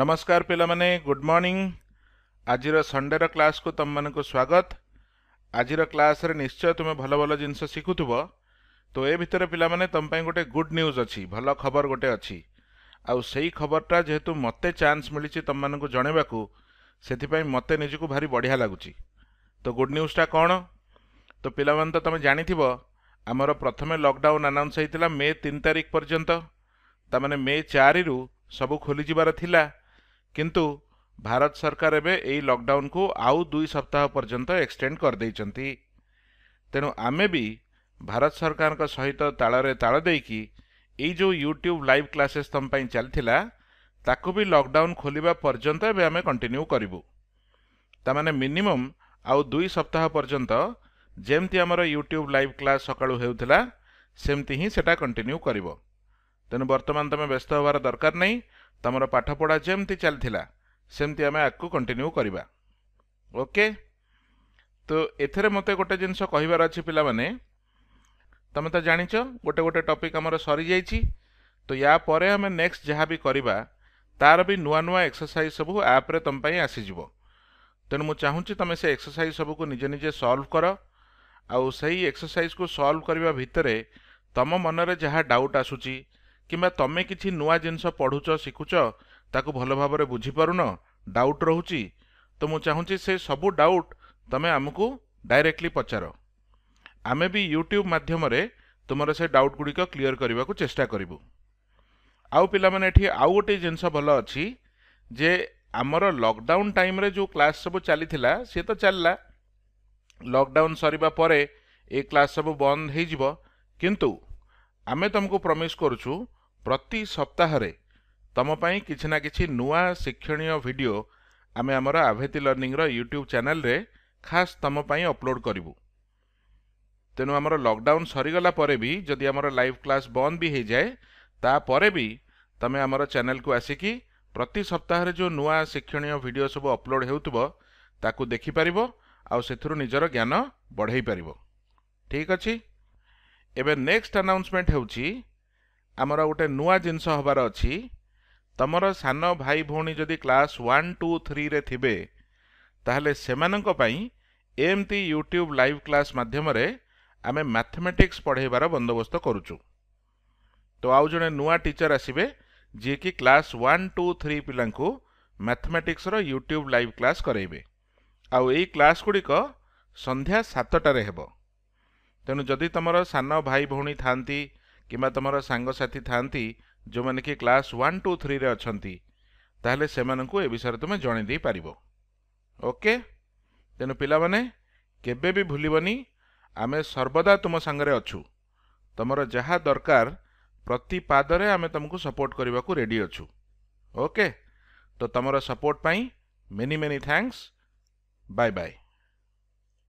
નમસ્કાર ପିଲାମାନେ good morning ଆଜିର ସଣ୍ଡେର କ୍ଲାସ୍କୁ ତୁମମାନଙ୍କୁ ସ୍ୱାଗତ ଆଜିର କ୍ଲାସ୍ରେ ନିଶ୍ଚୟ ତୁମେ ଭଲ ଭଲ ଜିନିଷ ଶିଖୁଥିବ ତ ଏ ଭିତରେ ପିଲାମାନେ ତୁମ ପାଇଁ ଗୋଟେ ଗୁଡ୍ ନ୍ୟୁଜ୍ ଅଛି ଭଲ ଖବର ଗୋଟେ ଅଛି ଆଉ ସେଇ ଖବରଟା ଯେହେତୁ ମୋତେ ଚାନ୍ସ ମିଳିଛି ତୁମମାନଙ୍କୁ ଜଣାଇବାକୁ ସେଥିପାଇଁ ମୋତେ ନିଜକୁ ଭାରି ବଢ଼ିଆ ଲାଗୁଛି ତ ଗୁଡ୍ ନ୍ୟୁଜ୍ଟା କ'ଣ ତ ପିଲାମାନେ ତ ତୁମେ ଜାଣିଥିବ ଆମର ପ୍ରଥମେ ଲକଡାଉନ୍ ଆନାଉନ୍ସ ହେଇଥିଲା ମେ ତିନି ତାରିଖ ପର୍ଯ୍ୟନ୍ତ ତା'ମାନେ ମେ ଚାରିରୁ ସବୁ ଖୋଲିଯିବାର ଥିଲା କିନ୍ତୁ ଭାରତ ସରକାର ଏବେ ଏହି ଲକଡାଉନକୁ ଆଉ ଦୁଇ ସପ୍ତାହ ପର୍ଯ୍ୟନ୍ତ ଏକ୍ସଟେଣ୍ଡ କରିଦେଇଛନ୍ତି ତେଣୁ ଆମେ ବି ଭାରତ ସରକାରଙ୍କ ସହିତ ତାଳରେ ତାଳ ଦେଇକି ଏଇ ଯେଉଁ ୟୁଟ୍ୟୁବ୍ ଲାଇଭ୍ କ୍ଲାସେସ୍ ତୁମ ପାଇଁ ଚାଲିଥିଲା ତାକୁ ବି ଲକଡାଉନ ଖୋଲିବା ପର୍ଯ୍ୟନ୍ତ ଏବେ ଆମେ କଣ୍ଟିନ୍ୟୁ କରିବୁ ତା'ମାନେ ମିନିମମ୍ ଆଉ ଦୁଇ ସପ୍ତାହ ପର୍ଯ୍ୟନ୍ତ ଯେମିତି ଆମର ୟୁଟ୍ୟୁବ୍ ଲାଇଭ୍ କ୍ଲାସ୍ ସକାଳୁ ହେଉଥିଲା ସେମିତି ହିଁ ସେଇଟା କଣ୍ଟିନ୍ୟୁ କରିବ ତେଣୁ ବର୍ତ୍ତମାନ ତୁମେ ବ୍ୟସ୍ତ ହେବାର ଦରକାର ନାହିଁ ତୁମର ପାଠପଢ଼ା ଯେମିତି ଚାଲିଥିଲା ସେମିତି ଆମେ ଆଗକୁ କଣ୍ଟିନ୍ୟୁ କରିବା ଓକେ ତ ଏଥିରେ ମୋତେ ଗୋଟେ ଜିନିଷ କହିବାର ଅଛି ପିଲାମାନେ ତୁମେ ତ ଜାଣିଛ ଗୋଟେ ଗୋଟେ ଟପିକ୍ ଆମର ସରିଯାଇଛି ତ ୟା ପରେ ଆମେ ନେକ୍ସଟ୍ ଯାହା ବି କରିବା ତା'ର ବି ନୂଆ ନୂଆ ଏକ୍ସରସାଇଜ୍ ସବୁ ଆପ୍ରେ ତୁମ ପାଇଁ ଆସିଯିବ ତେଣୁ ମୁଁ ଚାହୁଁଛି ତୁମେ ସେ ଏକ୍ସରସାଇଜ୍ ସବୁକୁ ନିଜେ ନିଜେ ସଲ୍ଭ କର ଆଉ ସେହି ଏକ୍ସରସାଇଜ୍କୁ ସଲ୍ଭ କରିବା ଭିତରେ ତୁମ ମନରେ ଯାହା ଡାଉଟ୍ ଆସୁଛି କିମ୍ବା ତମେ କିଛି ନୂଆ ଜିନିଷ ପଢ଼ୁଛ ଶିଖୁଛ ତାକୁ ଭଲ ଭାବରେ ବୁଝିପାରୁନ ଡାଉଟ୍ ରହୁଛି ତ ମୁଁ ଚାହୁଁଛି ସେ ସବୁ ଡାଉଟ୍ ତମେ ଆମକୁ ଡାଇରେକ୍ଟଲି ପଚାର ଆମେ ବି ୟୁଟ୍ୟୁବ୍ ମାଧ୍ୟମରେ ତୁମର ସେ ଡାଉଟ୍ ଗୁଡ଼ିକ କ୍ଲିଅର୍ କରିବାକୁ ଚେଷ୍ଟା କରିବୁ ଆଉ ପିଲାମାନେ ଏଠି ଆଉ ଗୋଟିଏ ଜିନିଷ ଭଲ ଅଛି ଯେ ଆମର ଲକଡାଉନ୍ ଟାଇମ୍ରେ ଯେଉଁ କ୍ଲାସ୍ ସବୁ ଚାଲିଥିଲା ସିଏ ତ ଚାଲିଲା ଲକଡାଉନ୍ ସରିବା ପରେ ଏ କ୍ଲାସ୍ ସବୁ ବନ୍ଦ ହେଇଯିବ କିନ୍ତୁ ଆମେ ତୁମକୁ ପ୍ରମିସ୍ କରୁଛୁ ପ୍ରତି ସପ୍ତାହରେ ତୁମ ପାଇଁ କିଛି ନା କିଛି ନୂଆ ଶିକ୍ଷଣୀୟ ଭିଡ଼ିଓ ଆମେ ଆମର ଆଭେତି ଲର୍ଣ୍ଣିଂର ୟୁଟ୍ୟୁବ୍ ଚ୍ୟାନେଲରେ ଖାସ୍ ତୁମ ପାଇଁ ଅପଲୋଡ଼୍ କରିବୁ ତେଣୁ ଆମର ଲକ୍ଡାଉନ୍ ସରିଗଲା ପରେ ବି ଯଦି ଆମର ଲାଇଭ୍ କ୍ଲାସ୍ ବନ୍ଦ ବି ହୋଇଯାଏ ତାପରେ ବି ତୁମେ ଆମର ଚ୍ୟାନେଲକୁ ଆସିକି ପ୍ରତି ସପ୍ତାହରେ ଯେଉଁ ନୂଆ ଶିକ୍ଷଣୀୟ ଭିଡ଼ିଓ ସବୁ ଅପଲୋଡ଼୍ ହେଉଥିବ ତାକୁ ଦେଖିପାରିବ ଆଉ ସେଥିରୁ ନିଜର ଜ୍ଞାନ ବଢ଼େଇ ପାରିବ ଠିକ୍ ଅଛି ଏବେ ନେକ୍ସଟ ଆନାଉନ୍ସମେଣ୍ଟ ହେଉଛି ଆମର ଗୋଟେ ନୂଆ ଜିନିଷ ହେବାର ଅଛି ତୁମର ସାନ ଭାଇ ଭଉଣୀ ଯଦି କ୍ଲାସ୍ ୱାନ୍ ଟୁ ଥ୍ରୀରେ ଥିବେ ତାହେଲେ ସେମାନଙ୍କ ପାଇଁ ଏମିତି ୟୁଟ୍ୟୁବ୍ ଲାଇଭ୍ କ୍ଲାସ୍ ମାଧ୍ୟମରେ ଆମେ ମ୍ୟାଥମେଟିକ୍ସ ପଢ଼େଇବାର ବନ୍ଦୋବସ୍ତ କରୁଛୁ ତ ଆଉ ଜଣେ ନୂଆ ଟିଚର୍ ଆସିବେ ଯିଏକି କ୍ଲାସ୍ ୱାନ୍ ଟୁ ଥ୍ରୀ ପିଲାଙ୍କୁ ମ୍ୟାଥମେଟିକ୍ସର ୟୁଟ୍ୟୁବ୍ ଲାଇଭ୍ କ୍ଲାସ୍ କରାଇବେ ଆଉ ଏଇ କ୍ଲାସ୍ ଗୁଡ଼ିକ ସନ୍ଧ୍ୟା ସାତଟାରେ ହେବ ତେଣୁ ଯଦି ତୁମର ସାନ ଭାଇ ଭଉଣୀ ଥାଆନ୍ତି କିମ୍ବା ତୁମର ସାଙ୍ଗସାଥି ଥାଆନ୍ତି ଯେଉଁମାନେ କି କ୍ଲାସ୍ ୱାନ୍ ଟୁ ଥ୍ରୀରେ ଅଛନ୍ତି ତାହେଲେ ସେମାନଙ୍କୁ ଏ ବିଷୟରେ ତୁମେ ଜଣେଇ ଦେଇପାରିବ ଓକେ ତେଣୁ ପିଲାମାନେ କେବେ ବି ଭୁଲିବନି ଆମେ ସର୍ବଦା ତୁମ ସାଙ୍ଗରେ ଅଛୁ ତୁମର ଯାହା ଦରକାର ପ୍ରତିପାଦରେ ଆମେ ତୁମକୁ ସପୋର୍ଟ କରିବାକୁ ରେଡ଼ି ଅଛୁ ଓକେ ତ ତୁମର ସପୋର୍ଟ ପାଇଁ many many thanks bye bye